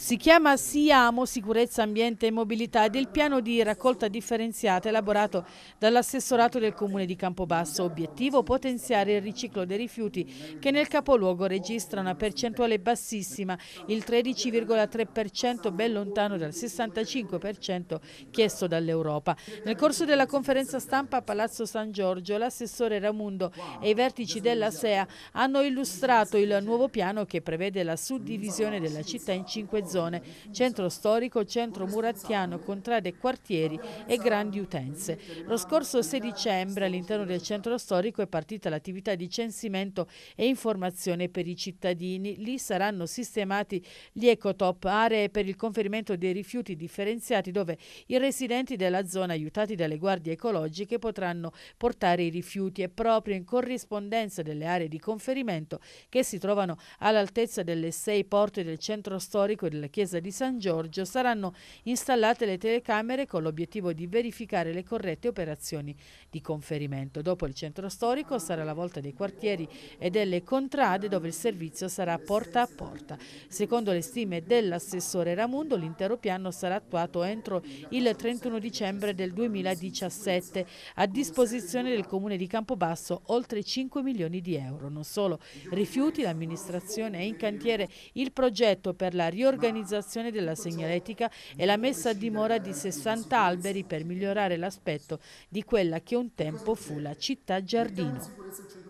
Si chiama SIAMO, Sicurezza, Ambiente e Mobilità, ed è il piano di raccolta differenziata elaborato dall'assessorato del Comune di Campobasso. Obiettivo potenziare il riciclo dei rifiuti che nel capoluogo registra una percentuale bassissima, il 13,3% ben lontano dal 65% chiesto dall'Europa. Nel corso della conferenza stampa a Palazzo San Giorgio l'assessore Ramundo e i vertici della SEA hanno illustrato il nuovo piano che prevede la suddivisione della città in cinque zone zone, centro storico, centro murattiano, contrade quartieri e grandi utenze. Lo scorso 6 dicembre all'interno del centro storico è partita l'attività di censimento e informazione per i cittadini. Lì saranno sistemati gli ecotop, aree per il conferimento dei rifiuti differenziati dove i residenti della zona aiutati dalle guardie ecologiche potranno portare i rifiuti e proprio in corrispondenza delle aree di conferimento che si trovano all'altezza delle sei porte del centro storico e della della chiesa di San Giorgio saranno installate le telecamere con l'obiettivo di verificare le corrette operazioni di conferimento. Dopo il centro storico sarà la volta dei quartieri e delle contrade dove il servizio sarà porta a porta. Secondo le stime dell'assessore Ramundo l'intero piano sarà attuato entro il 31 dicembre del 2017 a disposizione del comune di Campobasso oltre 5 milioni di euro. Non solo rifiuti, l'amministrazione è in cantiere il progetto per la riorganizzazione l'organizzazione della segnaletica e la messa a dimora di 60 alberi per migliorare l'aspetto di quella che un tempo fu la città giardino.